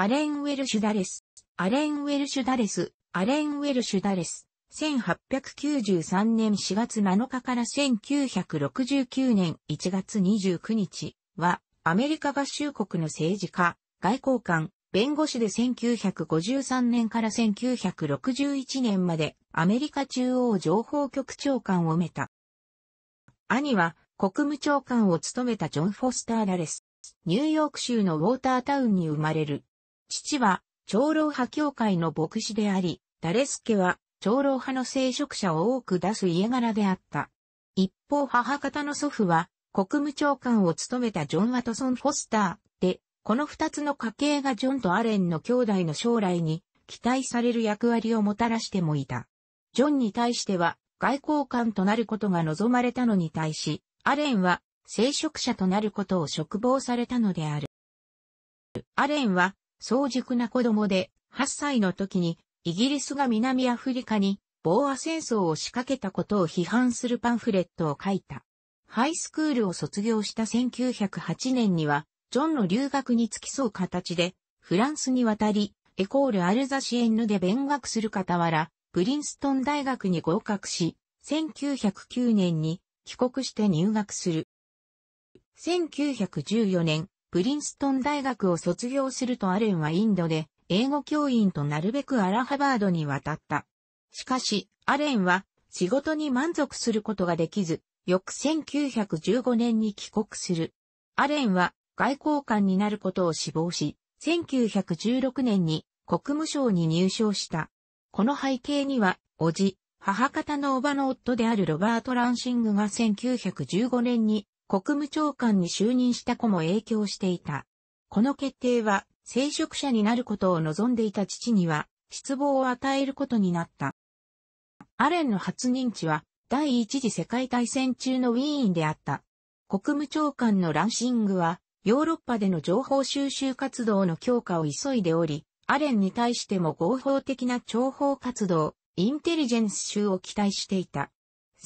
アレン・ウェルシュ・ダレス。アレン・ウェルシュ・ダレス。アレン・ウェルシュ・ダレス。1893年4月7日から1969年1月29日は、アメリカ合衆国の政治家、外交官、弁護士で1953年から1961年までアメリカ中央情報局長官を埋めた。兄は国務長官を務めたジョン・フォスター・ダレス。ニューヨーク州のウォータータウンに生まれる。父は、長老派教会の牧師であり、ダレスケは、長老派の聖職者を多く出す家柄であった。一方母方の祖父は、国務長官を務めたジョン・ワトソン・フォスターで、この二つの家系がジョンとアレンの兄弟の将来に期待される役割をもたらしてもいた。ジョンに対しては外交官となることが望まれたのに対し、アレンは聖職者となることを嘱望されたのである。アレンは早熟な子供で、8歳の時に、イギリスが南アフリカに、ボーア戦争を仕掛けたことを批判するパンフレットを書いた。ハイスクールを卒業した1908年には、ジョンの留学に付き添う形で、フランスに渡り、エコール・アルザシエンヌで勉学する傍ら、プリンストン大学に合格し、1909年に帰国して入学する。1914年、プリンストン大学を卒業するとアレンはインドで英語教員となるべくアラハバードに渡った。しかし、アレンは仕事に満足することができず、翌1915年に帰国する。アレンは外交官になることを志望し、1916年に国務省に入省した。この背景には、おじ、母方のおばの夫であるロバート・ランシングが1915年に国務長官に就任した子も影響していた。この決定は、聖職者になることを望んでいた父には、失望を与えることになった。アレンの初任地は、第一次世界大戦中のウィーンであった。国務長官のランシングは、ヨーロッパでの情報収集活動の強化を急いでおり、アレンに対しても合法的な諜報活動、インテリジェンス集を期待していた。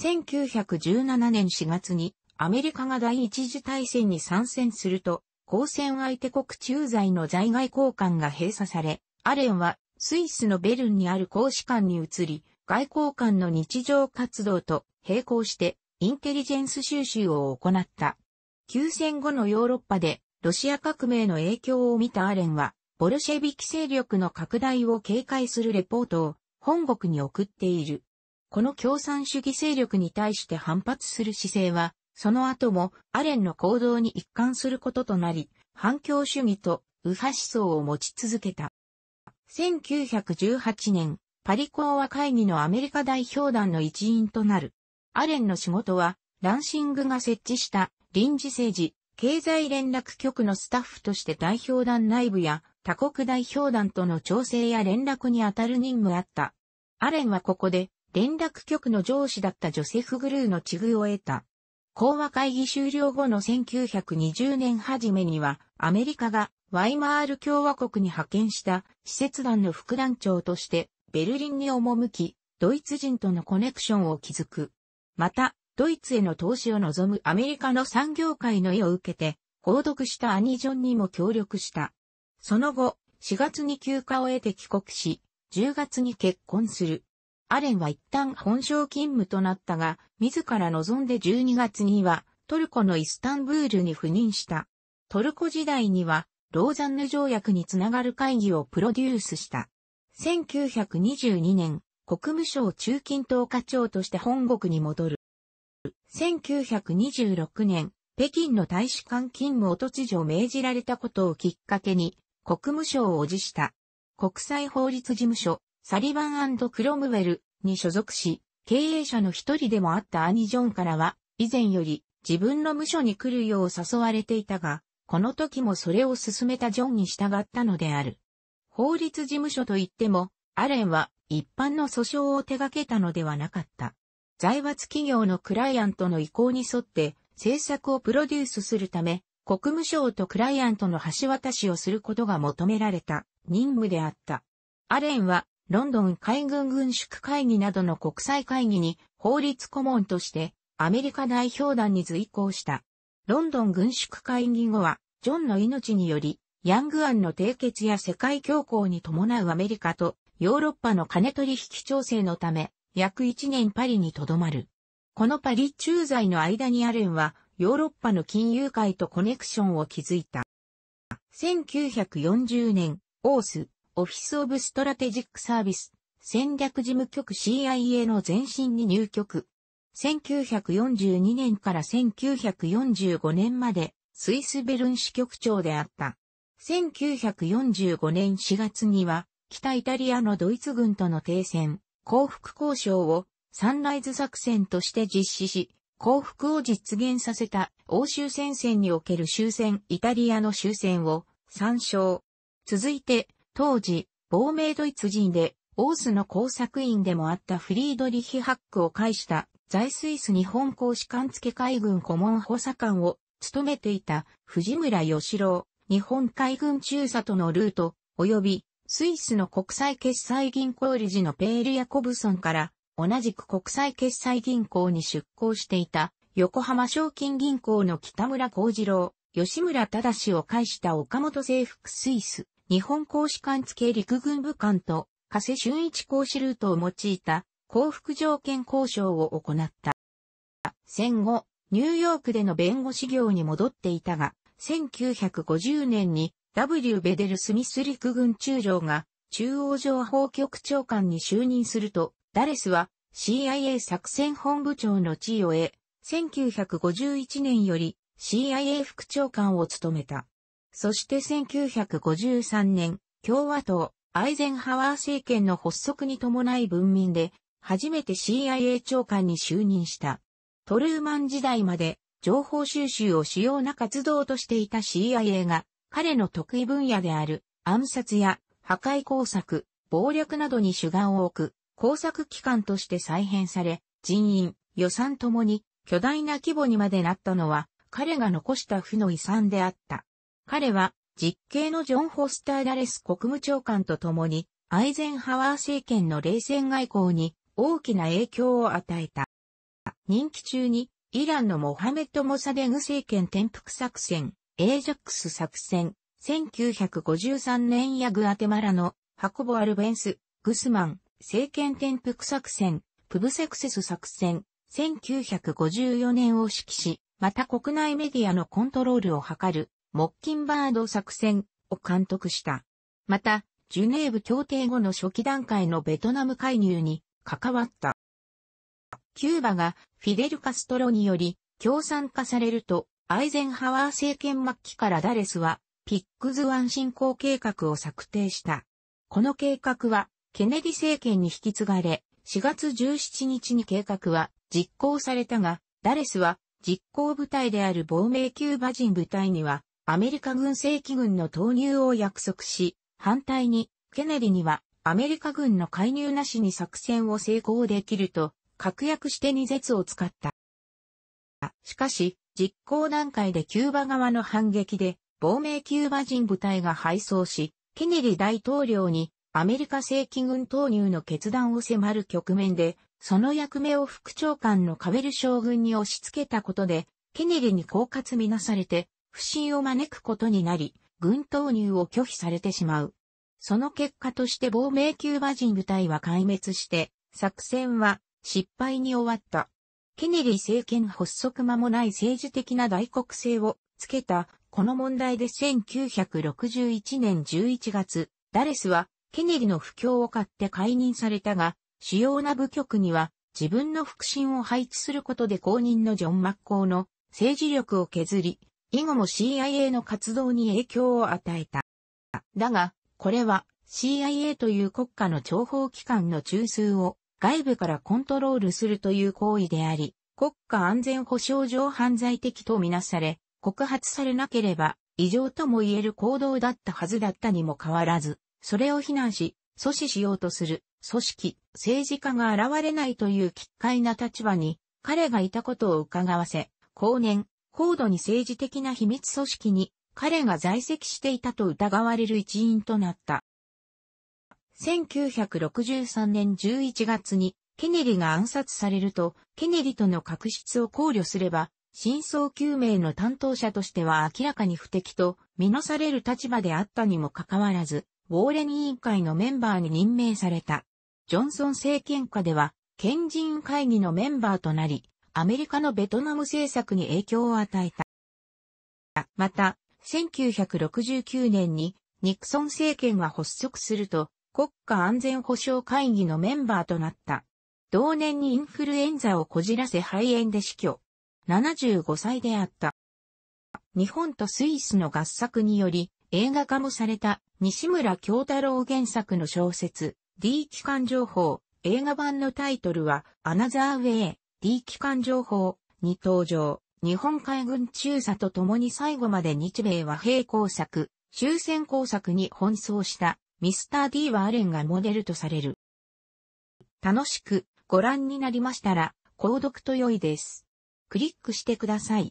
1917年4月にアメリカが第一次大戦に参戦すると、交戦相手国駐在の在外交換が閉鎖され、アレンはスイスのベルンにある公使館に移り、外交官の日常活動と並行してインテリジェンス収集を行った。休戦後のヨーロッパでロシア革命の影響を見たアレンは、ボルシェビキ勢力の拡大を警戒するレポートを本国に送っている。この共産主義勢力に対して反発する姿勢は、その後もアレンの行動に一貫することとなり、反共主義と右派思想を持ち続けた。1918年、パリ講和会議のアメリカ代表団の一員となる。アレンの仕事は、ランシングが設置した臨時政治、経済連絡局のスタッフとして代表団内部や他国代表団との調整や連絡にあたる任務あった。アレンはここで連絡局の上司だったジョセフ・グルーの地遇を得た。講和会議終了後の1920年初めには、アメリカがワイマール共和国に派遣した施設団の副団長として、ベルリンに赴き、ドイツ人とのコネクションを築く。また、ドイツへの投資を望むアメリカの産業界の意を受けて、報読したアニジョンにも協力した。その後、4月に休暇を得て帰国し、10月に結婚する。アレンは一旦本省勤務となったが、自ら望んで12月にはトルコのイスタンブールに赴任した。トルコ時代には、ローザンヌ条約につながる会議をプロデュースした。1922年、国務省中近東課長として本国に戻る。1926年、北京の大使館勤務を突如命じられたことをきっかけに、国務省を辞した。国際法律事務所、サリバンクロムウェルに所属し、経営者の一人でもあったアニ・ジョンからは、以前より自分の無所に来るよう誘われていたが、この時もそれを進めたジョンに従ったのである。法律事務所といっても、アレンは一般の訴訟を手掛けたのではなかった。財閥企業のクライアントの意向に沿って政策をプロデュースするため、国務省とクライアントの橋渡しをすることが求められた任務であった。アレンはロンドン海軍軍縮会議などの国際会議に法律顧問としてアメリカ代表団に随行した。ロンドン軍縮会議後は、ジョンの命により、ヤング案の締結や世界恐慌に伴うアメリカとヨーロッパの金取引調整のため、約1年パリに留まる。このパリ駐在の間にアレンは、ヨーロッパの金融界とコネクションを築いた。1940年、オース、オフィス・オブ・ストラテジック・サービス、戦略事務局 CIA の前身に入局。1942年から1945年まで、スイスベルン支局長であった。1945年4月には、北イタリアのドイツ軍との停戦、降伏交渉をサンライズ作戦として実施し、降伏を実現させた欧州戦線における終戦、イタリアの終戦を参照。続いて、当時、亡命ドイツ人で、オースの工作員でもあったフリードリヒ・ハックを介した在スイス日本公使館付海軍顧問補佐官を務めていた藤村義郎、日本海軍中佐とのルート、及びスイスの国際決済銀行理事のペール・ヤコブソンから同じく国際決済銀行に出向していた横浜賞金銀行の北村幸次郎、吉村正を介した岡本征服スイス日本公使館付陸軍部官と、加瀬俊一公使ルートを用いた幸福条件交渉を行った。戦後、ニューヨークでの弁護士業に戻っていたが、1950年に W. ベデル・スミス陸軍中将が中央情報局長官に就任すると、ダレスは CIA 作戦本部長の地位を得、1951年より CIA 副長官を務めた。そして1953年、共和党、アイゼンハワー政権の発足に伴い文民で、初めて CIA 長官に就任した。トルーマン時代まで、情報収集を主要な活動としていた CIA が、彼の得意分野である暗殺や破壊工作、暴略などに主眼を置く工作機関として再編され、人員、予算ともに巨大な規模にまでなったのは彼が残した負の遺産であった。彼は実刑のジョン・フォスター・ダレス国務長官と共にアイゼンハワー政権の冷戦外交に大きな影響を与えた。任期中にイランのモハメッド・モサデグ政権転覆作戦、エージャックス作戦、1953年やグアテマラのハコボ・アルベンス、グスマン、政権転覆作戦、プブセクセス作戦、1954年を指揮し、また国内メディアのコントロールを図るモッキンバード作戦を監督した。また、ジュネーブ協定後の初期段階のベトナム介入に関わった。キューバがフィデル・カストロにより共産化されると、アイゼンハワー政権末期からダレスはピックズ湾進行計画を策定した。この計画はケネディ政権に引き継がれ、4月17日に計画は実行されたが、ダレスは実行部隊である亡命キューバ人部隊にはアメリカ軍正規軍の投入を約束し、反対に、ケネディにはアメリカ軍の介入なしに作戦を成功できると、確約して二絶を使った。しかし、実行段階でキューバ側の反撃で、亡命キューバ人部隊が敗走し、ケネディ大統領にアメリカ正規軍投入の決断を迫る局面で、その役目を副長官のカベル将軍に押し付けたことで、ケネディに狡猾みなされて、不信を招くことになり、軍投入を拒否されてしまう。その結果として亡命キューバ人部隊は壊滅して、作戦は失敗に終わった。ケネディ政権発足間もない政治的な大国政をつけた、この問題で1961年11月、ダレスはケネディの不況を買って解任されたが、主要な部局には自分の腹心を配置することで公認のジョン・マッコーの政治力を削り、以後も CIA の活動に影響を与えた。だが、これは CIA という国家の諜報機関の中枢を外部からコントロールするという行為であり、国家安全保障上犯罪的とみなされ、告発されなければ異常とも言える行動だったはずだったにもかわらず、それを非難し、阻止しようとする組織、政治家が現れないという奇怪な立場に彼がいたことを伺わせ、後年、高度に政治的な秘密組織に彼が在籍していたと疑われる一員となった。1963年11月にケネリが暗殺されると、ケネリとの確執を考慮すれば、真相究明の担当者としては明らかに不敵と見なされる立場であったにもかかわらず、ウォーレン委員会のメンバーに任命された。ジョンソン政権下では、賢人会議のメンバーとなり、アメリカのベトナム政策に影響を与えた。また、1969年にニクソン政権が発足すると、国家安全保障会議のメンバーとなった。同年にインフルエンザをこじらせ肺炎で死去。75歳であった。日本とスイスの合作により映画化もされた西村京太郎原作の小説 D 機関情報映画版のタイトルはアナザーウェイ D 機関情報に登場。日本海軍中佐と共に最後まで日米和平工作、終戦工作に奔走したミスター D はアレンがモデルとされる。楽しくご覧になりましたら、購読と良いです。クリックしてください。